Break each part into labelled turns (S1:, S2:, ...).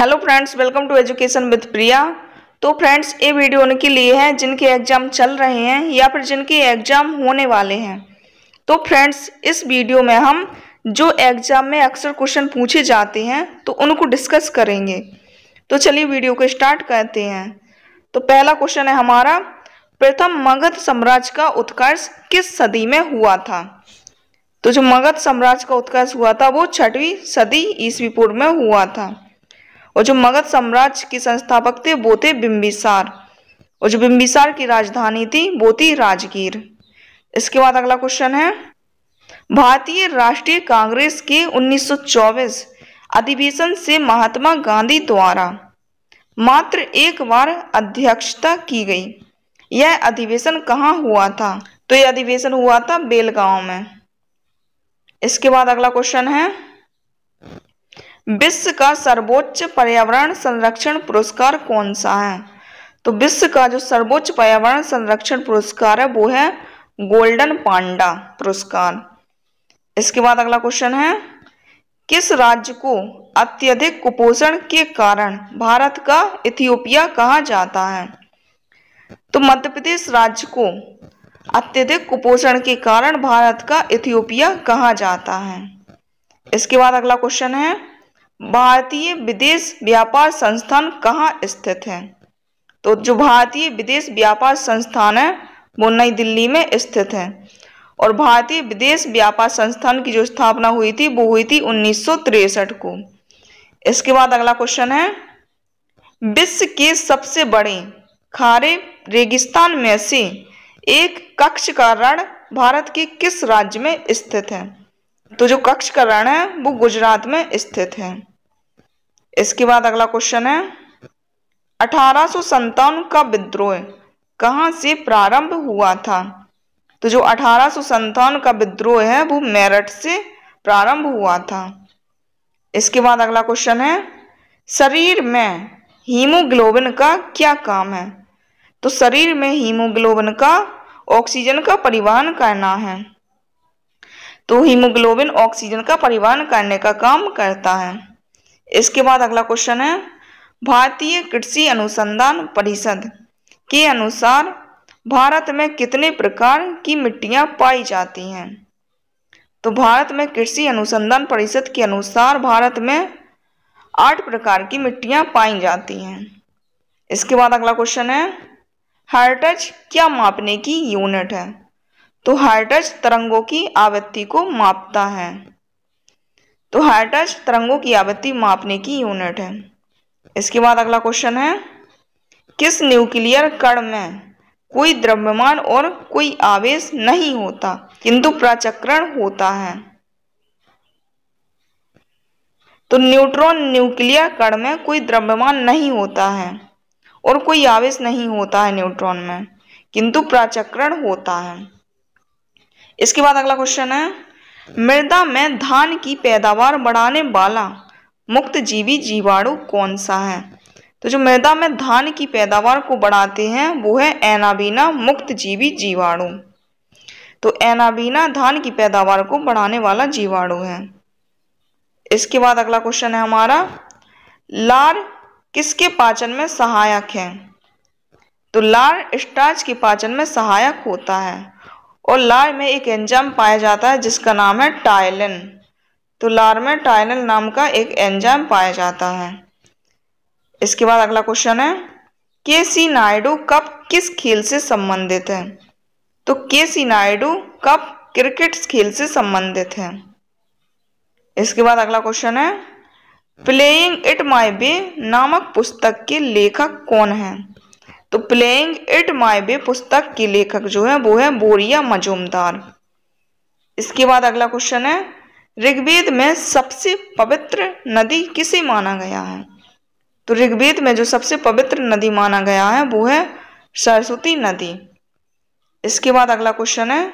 S1: hello friends welcome to education with Priya तो friends ये video उनके लिए है जिनके एग्जाम चल रहे हैं या फिर जिनके एग्जाम होने वाले हैं तो फ्रेंड्स इस वीडियो में हम जो एग्जाम में अक्सर क्वेश्चन पूछे जाते हैं तो उनको डिस्कस करेंगे तो चलिए वीडियो को स्टार्ट करते हैं तो पहला क्वेश्चन है हमारा प्रथम मगध साम्राज्य का उत्कर्ष किस सदी में हुआ था तो जो मगध साम्राज्य का उत्कर्ष हुआ था वो छठवीं सदी ईस्वी पूर्व में हुआ था और जो मगध साम्राज्य के संस्थापक थे वो थे बिम्बिसार और जो बिम्बिसार की राजधानी थी वो थी राजगीर इसके बाद अगला क्वेश्चन है भारतीय राष्ट्रीय कांग्रेस के 1924 अधिवेशन से महात्मा गांधी द्वारा मात्र एक बार अध्यक्षता की गई यह अधिवेशन कहाँ हुआ था तो यह अधिवेशन हुआ था बेलगांव में इसके बाद अगला क्वेश्चन है विश्व का सर्वोच्च पर्यावरण संरक्षण पुरस्कार कौन सा है तो विश्व का जो सर्वोच्च पर्यावरण संरक्षण पुरस्कार है वो है गोल्डन पांडा पुरस्कार इसके बाद अगला क्वेश्चन है किस राज्य को अत्यधिक कुपोषण के कारण भारत का इथियोपिया कहा जाता है तो मध्य प्रदेश राज्य को अत्यधिक कुपोषण के कारण भारत का इथियोपिया कहा जाता है इसके बाद अगला क्वेश्चन है भारतीय विदेश व्यापार संस्थान कहाँ स्थित है तो जो भारतीय विदेश व्यापार संस्थान है वो नई दिल्ली में स्थित है और भारतीय विदेश व्यापार संस्थान की जो स्थापना हुई थी वो हुई थी उन्नीस को इसके बाद अगला क्वेश्चन है विश्व के सबसे बड़े खारे रेगिस्तान में से एक कक्ष का रण भारत के किस राज्य में स्थित है तो जो कक्ष करण है वो गुजरात में स्थित है इसके बाद अगला क्वेश्चन है अठारह का विद्रोह कहाँ से प्रारंभ हुआ था तो जो अठारह का विद्रोह है वो मेरठ से प्रारंभ हुआ था इसके बाद अगला क्वेश्चन है शरीर में हीमोग्लोबिन का क्या काम है तो शरीर में हीमोग्लोबिन का ऑक्सीजन का परिवहन करना है तो हीमोग्लोबिन ऑक्सीजन का परिवहन करने का काम करता है इसके बाद अगला क्वेश्चन है भारतीय कृषि अनुसंधान परिषद के अनुसार भारत में कितने प्रकार की मिट्टियां पाई जाती हैं तो भारत में कृषि अनुसंधान परिषद के अनुसार भारत में आठ प्रकार की मिट्टियां पाई जाती हैं इसके बाद अगला क्वेश्चन है हार्टज क्या मापने की यूनिट है तो हार्टज तरंगों की आवृत्ति को मापता है तो हार्टज तरंगों की आवृत्ति मापने की यूनिट है इसके बाद अगला क्वेश्चन है किस न्यूक्लियर कण में कोई द्रव्यमान और कोई आवेश नहीं होता किंतु प्राचक्रण होता है तो न्यूट्रॉन न्यूक्लियर कण में कोई द्रव्यमान नहीं होता है और कोई आवेश नहीं होता है न्यूट्रॉन में किंतु प्राचक्रण होता है इसके बाद अगला क्वेश्चन है मृदा में धान की पैदावार बढ़ाने वाला मुक्त जीवी जीवाणु कौन सा है तो जो मृदा में धान की पैदावार को बढ़ाते हैं वो है एनाबीना मुक्त जीवी जीवाणु तो एनाबीना धान की पैदावार को बढ़ाने वाला जीवाणु है इसके बाद अगला क्वेश्चन है हमारा लार किसके पाचन में सहायक है तो लार स्टार्च के पाचन में सहायक होता है और लार में एक एंजाम पाया जाता है जिसका नाम है टाइलिन तो लार में टाइलिन नाम का एक एंजाम पाया जाता है इसके बाद अगला क्वेश्चन है के सी नायडू कप किस खेल से संबंधित है तो के सी नायडू कप क्रिकेट खेल से संबंधित है इसके बाद अगला क्वेश्चन है प्लेइंग इट माई बे नामक पुस्तक के लेखक कौन है तो प्लेइंग इट माई बे पुस्तक के लेखक जो है वो है बोरिया मजूमदार इसके बाद अगला क्वेश्चन है ऋग्वेद में सबसे पवित्र नदी किसे माना गया है तो ऋग्वेद में जो सबसे पवित्र नदी माना गया है वो है सरस्वती नदी इसके बाद अगला क्वेश्चन है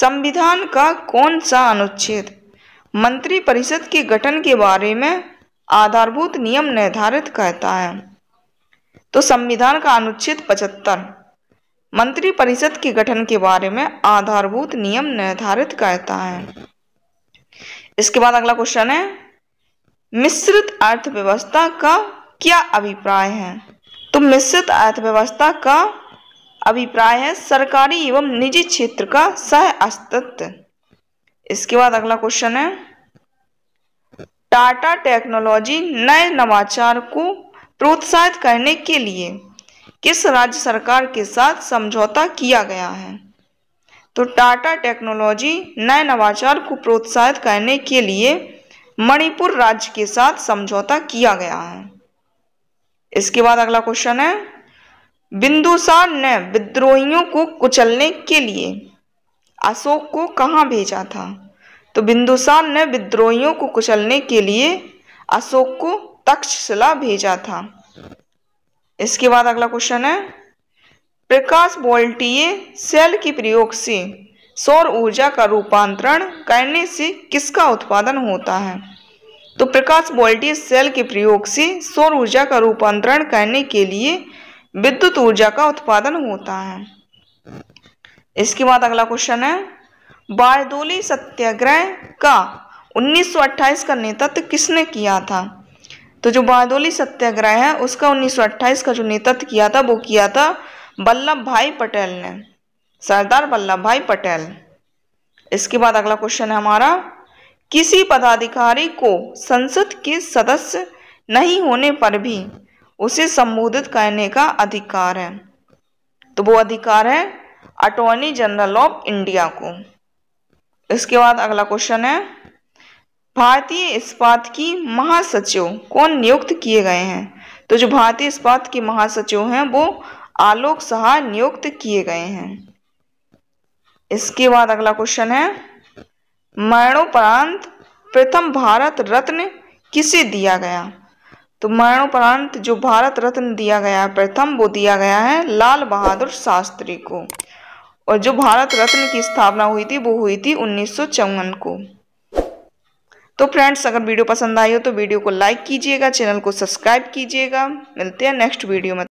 S1: संविधान का कौन सा अनुच्छेद मंत्रिपरिषद के गठन के बारे में आधारभूत नियम निर्धारित करता है तो संविधान का अनुच्छेद पचहत्तर मंत्रिपरिषद के गठन के बारे में आधारभूत नियम निर्धारित करता है इसके बाद अगला क्वेश्चन है मिश्रित अर्थव्यवस्था का क्या अभिप्राय है तो मिश्रित अर्थव्यवस्था का अभिप्राय है सरकारी एवं निजी क्षेत्र का सह अस्तित्व इसके बाद अगला क्वेश्चन है टाटा टेक्नोलॉजी नए नवाचार को प्रोत्साहित करने के लिए किस राज्य सरकार के साथ समझौता किया गया है तो टाटा टेक्नोलॉजी नए नवाचार को प्रोत्साहित करने के लिए मणिपुर राज्य के साथ समझौता किया गया है इसके बाद अगला क्वेश्चन है बिंदुसार ने विद्रोहियों को कुचलने के लिए अशोक को कहाँ भेजा था तो बिंदुसार ने विद्रोहियों को कुचलने के लिए अशोक को तक्षशिला भेजा था इसके बाद अगला क्वेश्चन है प्रकाश बोल्टीय सेल के प्रयोग से सौर ऊर्जा का रूपांतरण करने से किसका उत्पादन होता है तो प्रकाश बोल्टीय सेल के प्रयोग से सौर ऊर्जा का रूपांतरण करने के लिए विद्युत ऊर्जा का उत्पादन होता है इसके बाद अगला क्वेश्चन है बारदोली सत्याग्रह का 1928 का नेतृत्व किसने किया था तो जो बादोली सत्याग्रह है उसका 1928 का जो नेतृत्व किया था वो किया था वल्लभ भाई पटेल ने सरदार वल्लभ भाई पटेल इसके बाद अगला क्वेश्चन है हमारा किसी पदाधिकारी को संसद के सदस्य नहीं होने पर भी उसे संबोधित करने का अधिकार है तो वो अधिकार है अटॉर्नी जनरल ऑफ इंडिया को इसके बाद अगला क्वेश्चन है भारतीय इस्पात की महासचिव कौन नियुक्त किए गए हैं तो जो भारतीय इस्पात के महासचिव हैं वो आलोक सहा नियुक्त किए गए हैं इसके बाद अगला क्वेश्चन है मरणोपरांत प्रथम भारत रत्न किसे दिया गया तो मरणोपरांत जो भारत रत्न दिया गया है प्रथम वो दिया गया है लाल बहादुर शास्त्री को और जो भारत रत्न की स्थापना हुई थी वो हुई थी उन्नीस को तो फ्रेंड्स अगर वीडियो पसंद आई हो तो वीडियो को लाइक कीजिएगा चैनल को सब्सक्राइब कीजिएगा मिलते हैं नेक्स्ट वीडियो में